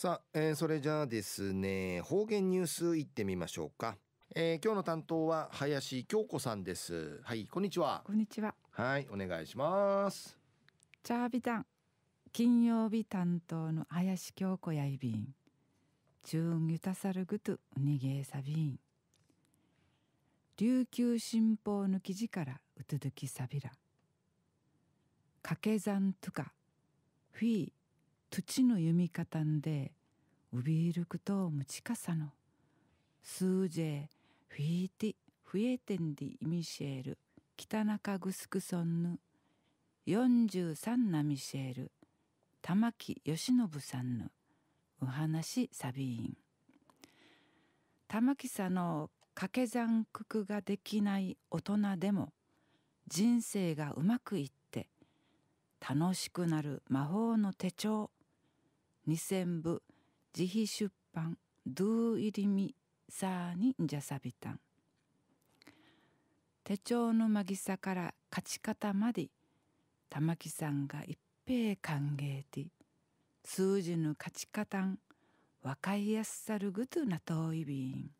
さあ、えー、それじゃあですね、方言ニュースいってみましょうか。えー、今日の担当は林京子さんです。はい、こんにちは。こんにちは。はい、お願いします。チャービタン、金曜日担当の林京子やいびん。チュンユタサルグトとにげサビん。琉球新報の記事からうつどきサビラ。掛け算とか、フィー土の弓方んでうびいるくとむちかさのすうじェフィーティフィエテンディイミシェール北中グスクソンヌ43なミシェール玉木義信さんぬお話サビーン玉木さんの掛け算九九ができない大人でも人生がうまくいって楽しくなる魔法の手帳2000部自費出版ドゥ入りミサーニンジャサビタン手帳のまぎさから勝ち方まで玉木さんが一平歓迎て数字の勝ち方ん分かいやすさるぐとなといびん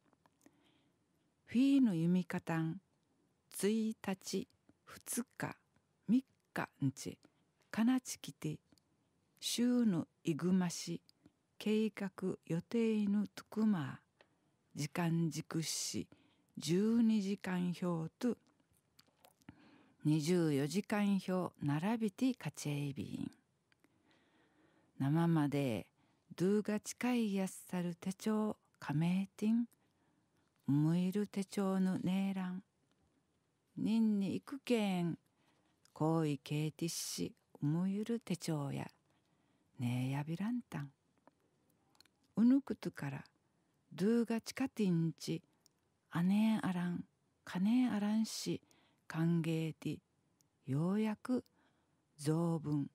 フィーの弓方ん1日2日3日んちかなちきて週ぬいぐまし計画予定ぬつくま時間軸し12時間表と24時間表並びて勝ちえびん生までドゥが近いやっさる手帳加盟店むいる手帳ぬねえらんにんに行くけん行為形ティッシむいる手帳やねえやびらんたんうぬくつからどぅがちかてんちあねえあらんかねえあらんし歓迎てようやく増分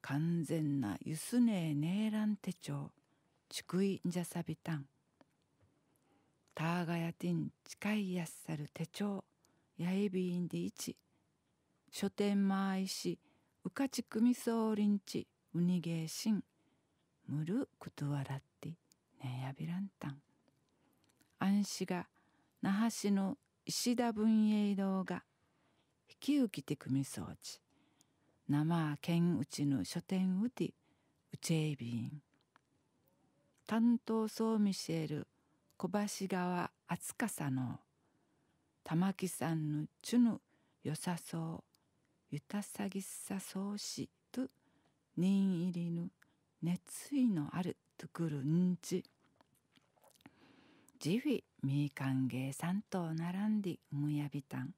完全なゆすねえねえらん手帳ちくいんじゃさびたんたがやてん近いやっさる手帳やいびんでいち書店まいしうかちくみそうりんちウニゲーシンムルクトワラッティネヤビランが那覇市の石田文英堂が引き受けて組み装置生県ちの書店うて。うちえび。イ担当総ミシェル小橋川敦笠の玉木さんのチュヌよさそうゆたさぎさそうし念入りぬ熱意のあるとくるんちじびみかんげいさんと並んでむやびたん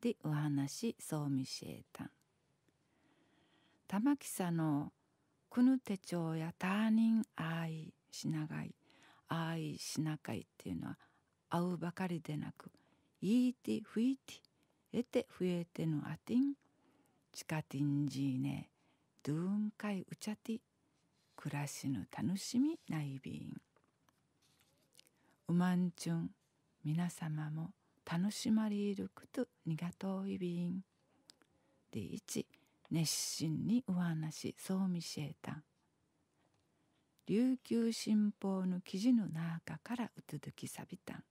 でお話そうみしえたん玉木さのくぬ手帳や他人いしながいあいしなかいっていうのは会うばかりでなくいいてふいてえてふえてぬあてんちかてんじいねドゥーンカイウチャティ暮らしぬ楽しみないびんうまんチゅん皆様も楽しまりいることにがとういびんで一熱心にお話そうみしえた琉球新報の記事の中からうつづきさびたん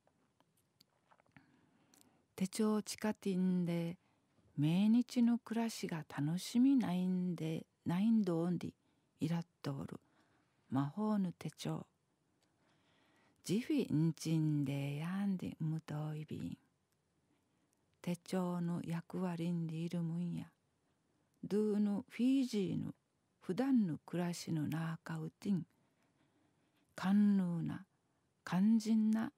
手帳地下ティンで命日の暮らしが楽しみないんでオン音理イラッとおル魔法の手帳ジフィンチンでやんでムトイビン手帳の役割にいるもんやドゥのフィージーヌ普段の暮らしの中うてン官能な肝心な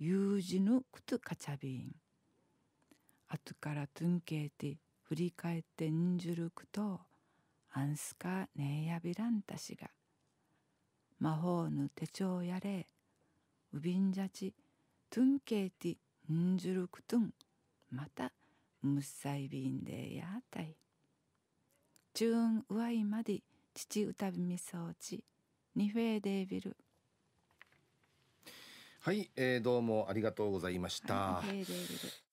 友事のくつかちゃびん後からトゥンケーティ振り返ってんじるくとアンスカネイヤビランタ氏が魔法ぬ手帳やれウビンジャチトゥンケーティンジュルクトゥンまたムッサイビンデータイチューンウワイマディ父歌びみそうちニフェーデービルはい、えー、どうもありがとうございました。